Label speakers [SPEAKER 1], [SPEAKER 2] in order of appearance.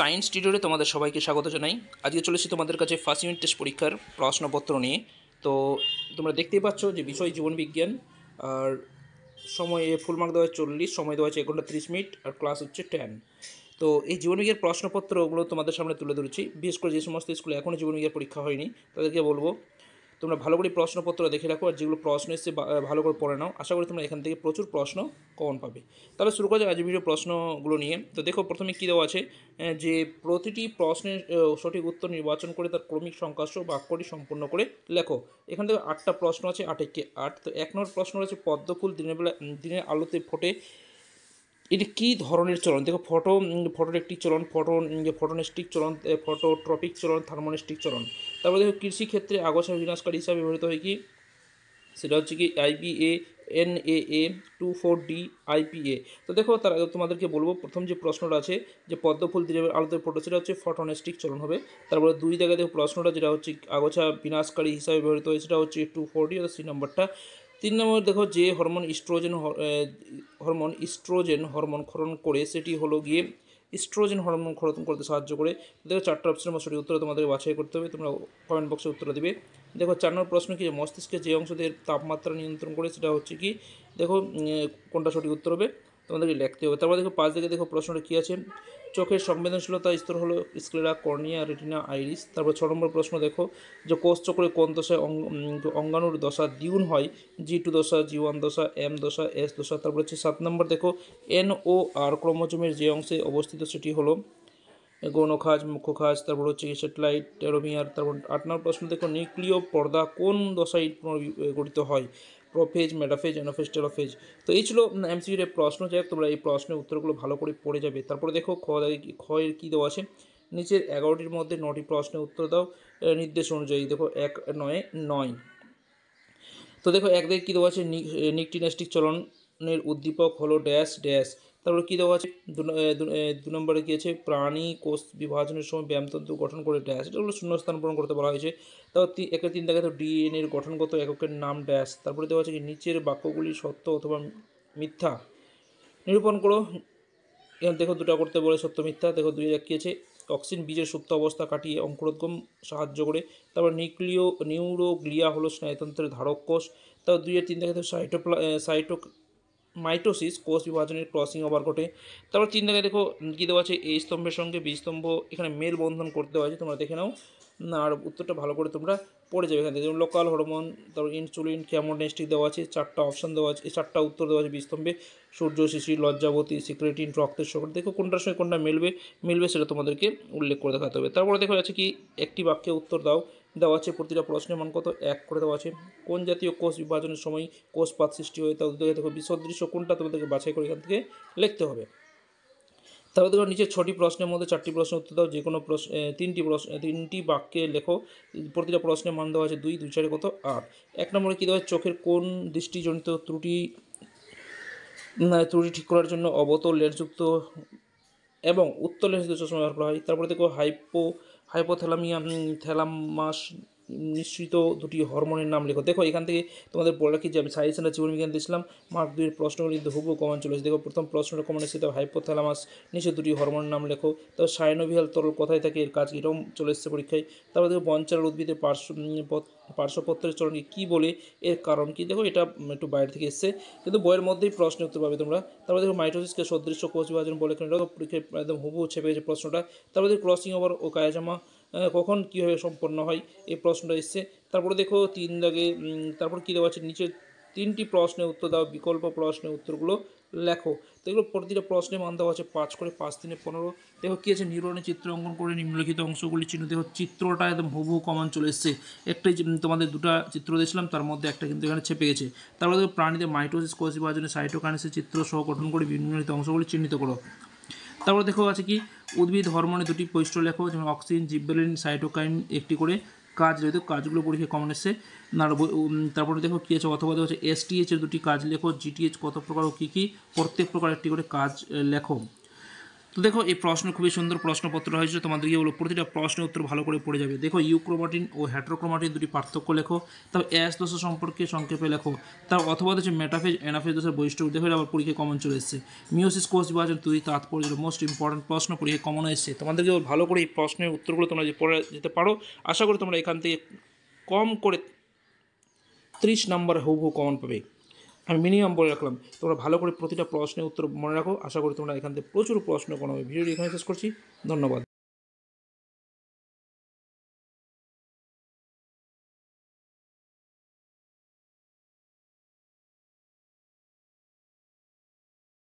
[SPEAKER 1] science টিউটোরে তোমাদের সবাইকে স্বাগত জানাই আজকে চলেছি তোমাদের কাছে ফার্স্ট ইউনিট টেস্ট পরীক্ষার প্রশ্নপত্র নিয়ে তো তোমরা দেখতেই পাচ্ছ যে বিষয় জীবন বিজ্ঞান আর সময়ে ফুল মার্ক দেওয়া হয় চল্লিশ সময় দেওয়া হচ্ছে এক ঘন্টা ত্রিশ মিনিট আর ক্লাস হচ্ছে টেন তো এই জীবনবিজ্ঞান প্রশ্নপত্রগুলো তোমাদের সামনে তুলে ধরেছি বিশেষ করে যে সমস্ত স্কুলে এখনও জীবনবিজ্ঞান পরীক্ষা হয়নি তাদেরকে বলবো তোমরা ভালো করে প্রশ্নপত্র দেখে রাখো আর যেগুলো প্রশ্ন এসছে ভালো করে পড়ে নাও আশা করি তোমরা এখান থেকে প্রচুর প্রশ্ন কমন পাবে তাহলে শুরু করা যাক আজ ভিডিও প্রশ্নগুলো নিয়ে তো দেখো প্রথমে কী দেওয়া আছে যে প্রতিটি প্রশ্নের সঠিক উত্তর নির্বাচন করে তার ক্রমিক সংকাশ বাক্যটি সম্পূর্ণ করে লেখো এখান থেকে আটটা প্রশ্ন আছে আটেকে আট তো এক নম্বর প্রশ্ন রয়েছে পদ্মফুল দিনের বেলা দিনের আলোতে ফোটে এটি কী ধরনের চলন দেখো ফটো ফটোটেকটিক চলন ফটো ফটোনেস্টিক চলন ফটো ট্রপিক চলন থার্মোনেস্টিক চলন তারপর দেখো কৃষিক্ষেত্রে আগাছা বিনাশকারী হিসাবে ব্যবহৃত হয় কি সেটা হচ্ছে কি IBA N A A two four D IPA তো দেখো তার আগে তোমাদেরকে বলবো প্রথম যে প্রশ্নটা আছে যে পদ্মফুল দিয়ে আলোতে ফটো সেটা হচ্ছে ফটোনেস্টিক চলন হবে তারপরে দুই জায়গায় দেখো প্রশ্নটা যেটা হচ্ছে আগাছা বিনাশকারী হিসাবে ব্যবহৃত হয় সেটা হচ্ছে টু ফোর ডি সি নম্বরটা তিন নম্বর দেখো যে hormone oestrogen hormone oestrogen hormone ক্ষরণ করে সেটি হলো গিয়ে স্ট্রোজেন হরমোন খরতন করতে সাহায্য করে দেখো চারটা অপশনের মধ্যে সঠিক উত্তর তোমাদের বাছাই করতে হবে তোমরা কমেন্ট বক্সে উত্তর দেবে দেখো চার নম্বর প্রশ্ন কি মস্তিষ্কের যে অংশ তাপমাত্রা নিয়ন্ত্রণ করে সেটা হচ্ছে কি দেখো কোনটা সঠিক উত্তর হবে তোমাদেরকে লিখতে হবে তারপর দেখো পাঁচ দিকে দেখো প্রশ্নটা কী আছে চোখের সংবেদনশীলতা স্তর হলো স্ক্লেরা কর্নিয়া রেটিনা আইরিস তারপর ছ নম্বর প্রশ্ন দেখো যে কোষ চক্রে কোন দশায় অঙ্গ অঙ্গাণুর দশা দ্বিগুণ হয় জি টু দশা জি ওয়ান দশা এম দশা এস দশা তারপর হচ্ছে সাত নম্বর দেখো এন ও আর ক্রোমোজোমের যে অংশে অবস্থিত সেটি হলো গৌণ খাজ মুখ্য খাজ তারপর হচ্ছে স্যাটেলাইট টেরোমিয়ার তারপর আট নম্বর প্রশ্ন দেখো নিউক্লিয় পর্দা কোন দশায় পুনর্গঠিত হয় প্রোফেজ মেটাফেজ অ্যানোফেজ টেলোফেজ তো এই ছিল এমসিকিউর প্রশ্ন যাক তোমরা এই প্রশ্নের উত্তরগুলো ভালো করে পড়ে যাবে তারপরে দেখো খ খয়ের কী দেওয়া আছে নিচের এগারোটির মধ্যে নটি প্রশ্নের উত্তর দাও নির্দেশ অনুযায়ী দেখো এক নয় নয় তো দেখো একদিকে কী দেওয়া আছে নিকটিনাস্টিক চলনের উদ্দীপক হলো ড্যাশ ড্যাশ তারপরে কী দেওয়া আছে দু নম্বরে কী আছে প্রাণী কোষ বিভাজনের সময় ব্যায়ামতন্ত্র গঠন করে ড্যাশ শূন্য শূন্যস্থান পূরণ করতে বলা হয়েছে তারপর একে তিন দেখা তো ডিএনএর গঠনগত এককের নাম ড্যাশ তারপরে দেওয়া আছে কি নিচের বাক্যগুলি সত্য অথবা মিথ্যা নিরূপণ করো এখানে দেখো দুটা করতে বলে সত্য মিথ্যা দেখো দুই এক কী আছে অক্সিন বীজের সুপ্ত অবস্থা কাটিয়ে অঙ্কুরোদ্গম সাহায্য করে তারপর নিউক্লিও নিউরোগ্লিয়া হলো স্নায়ুতন্ত্রের ধারক কোষ তারপর দুইয়ের তিন দেখা সাইটোপ্লা সাইটো মাইটোসিস কোষ বিভাজনের ক্রসিং ওভার ঘটে তারপর চিন থেকে দেখো কী দেওয়া আছে এই স্তম্ভের সঙ্গে স্তম্ভ এখানে মেলবন্ধন করতে দেওয়া আছে তোমরা দেখে নাও না আর উত্তরটা ভালো করে তোমরা পড়ে যাবে এখান থেকে যেমন লোকাল হরমোন তারপর ইনসুলিন ক্যামোনেস্টিক দেওয়া আছে চারটা অপশান দেওয়া আছে এই চারটা উত্তর দেওয়া আছে বিস্তম্ভে সূর্য শিশির লজ্জাবতী সিক্রেটিন রক্তের সকল দেখো কোনটার সঙ্গে কোনটা মিলবে মিলবে সেটা তোমাদেরকে উল্লেখ করে দেখাতে হবে তারপরে দেখো যাচ্ছে কি একটি বাক্যে উত্তর দাও দেওয়া আছে প্রতিটা প্রশ্নের মান কত এক করে দেওয়া আছে কোন জাতীয় কোষ বিভাজনের সময় কোষপাত সৃষ্টি হয় তা দেখো বিসদৃশ্য কোনটা তোমাদেরকে বাছাই করে এখান থেকে লিখতে হবে তারপর দেখো নিচে ছটি প্রশ্নের মধ্যে চারটি প্রশ্ন উত্তর দাও যে কোনো প্রশ্ন তিনটি প্রশ্ন তিনটি বাক্যে লেখো প্রতিটা প্রশ্নের মান দেওয়া আছে দুই দুই চারে কত আট এক নম্বরে কী দেওয়া চোখের কোন দৃষ্টিজনিত ত্রুটি ত্রুটি ঠিক করার জন্য অবত লেন্সযুক্ত এবং উত্তর লেন্সযুক্ত চশমা ব্যবহার করা হয় তারপরে দেখো হাইপো হাইপোথ্যালামিয়া থ্যালামাস মিশ্রিত দুটি হরমোনের নাম লেখো দেখো এখান থেকে তোমাদের বলে রাখি যে আমি সাজেশনটা জীবনবিজ্ঞান দিয়েছিলাম মার্ক দুইয়ের প্রশ্নগুলি কিন্তু হুবু কমন চলেছে দেখো প্রথম প্রশ্নটা কমন এসেছে হাইপোথ্যালামাস নিচে দুটি হরমোনের নাম লেখো তারপর সায়নোভিয়াল তরল কোথায় থাকে এর কাজ এরকম চলে এসেছে পরীক্ষায় তারপর দেখো বঞ্চার উদ্ভিদের পার্শ্ব পার্শ্বপত্রের চরণকে কী বলে এর কারণ কি দেখো এটা একটু বাইরে থেকে এসছে কিন্তু বইয়ের মধ্যেই প্রশ্ন উত্তর পাবে তোমরা তারপর দেখো মাইটোসিসকে সদৃশ্য কোচ বিভাজন বলে কেন পরীক্ষায় একদম হুবু ছেপে গেছে প্রশ্নটা তারপর দেখো ক্রসিং ওভার ও কায়াজামা কখন কীভাবে সম্পন্ন হয় এই প্রশ্নটা এসছে তারপরে দেখো তিন দাগে তারপর কী দেওয়া আছে নিচে তিনটি প্রশ্নের উত্তর দাও বিকল্প প্রশ্নের উত্তরগুলো লেখো তো এগুলো প্রতিটা প্রশ্নে মান দেওয়া আছে পাঁচ করে পাঁচ দিনে পনেরো দেখো কী আছে নিরণে চিত্র অঙ্কন করে নিম্নলিখিত অংশগুলি চিহ্ন দেখো চিত্রটা একদম হুবহু কমন চলে এসছে একটাই তোমাদের দুটা চিত্র দিয়েছিলাম তার মধ্যে একটা কিন্তু এখানে ছেপে গেছে তারপরে দেখো প্রাণীদের মাইটোসিস কোষ বিভাজনে সাইটোকানিসের চিত্র সহ গঠন করে নিম্নলিখিত অংশগুলি চিহ্নিত করো তারপরে দেখো আছে কি উদ্ভিদ হরমোনে দুটি পৈষ্ট লেখো যেমন অক্সিজেন জিব্রেলিন সাইটোকাইন একটি করে কাজ যেহেতু কাজগুলো পরীক্ষা কমন এসছে তারপরে দেখো কী আছে অথবা দেখো হচ্ছে এর দুটি কাজ লেখো জিটিএচ কত প্রকার ও কী কী প্রত্যেক প্রকার একটি করে কাজ লেখো তো দেখো এই প্রশ্ন খুবই সুন্দর প্রশ্নপত্র হয়েছে তোমাদেরকে বলো প্রতিটা প্রশ্নের উত্তর ভালো করে পড়ে যাবে দেখো ইউক্রোমাটিন ও হ্যাট্রোক্রোমাটিন দুটি পার্থক্য লেখো তারপর অ্যাস দোষ সম্পর্কে সংক্ষেপে লেখো তার অথবা হচ্ছে মেটাফেজ অ্যানাফেজ দোষের বৈশিষ্ট্য দেখো আবার পরীক্ষা কমন চলে এসেছে মিউসিস কোষ বিভাজন দুই তাৎপর্য মোস্ট ইম্পর্টেন্ট প্রশ্ন পরীক্ষায় কমন এসেছে তোমাদেরকে ভালো করে এই প্রশ্নের উত্তরগুলো তোমরা যে পড়ে যেতে পারো আশা করি তোমরা এখান থেকে কম করে ত্রিশ নম্বর হুবহু কমন পাবে আর মিনিমাম বলে রাখলাম তোমরা ভালো করে প্রতিটা প্রশ্নের উত্তর মনে রাখো আশা করি তোমরা এখান থেকে প্রচুর প্রশ্ন কোনো ভিডিওটি এখানে শেষ করছি ধন্যবাদ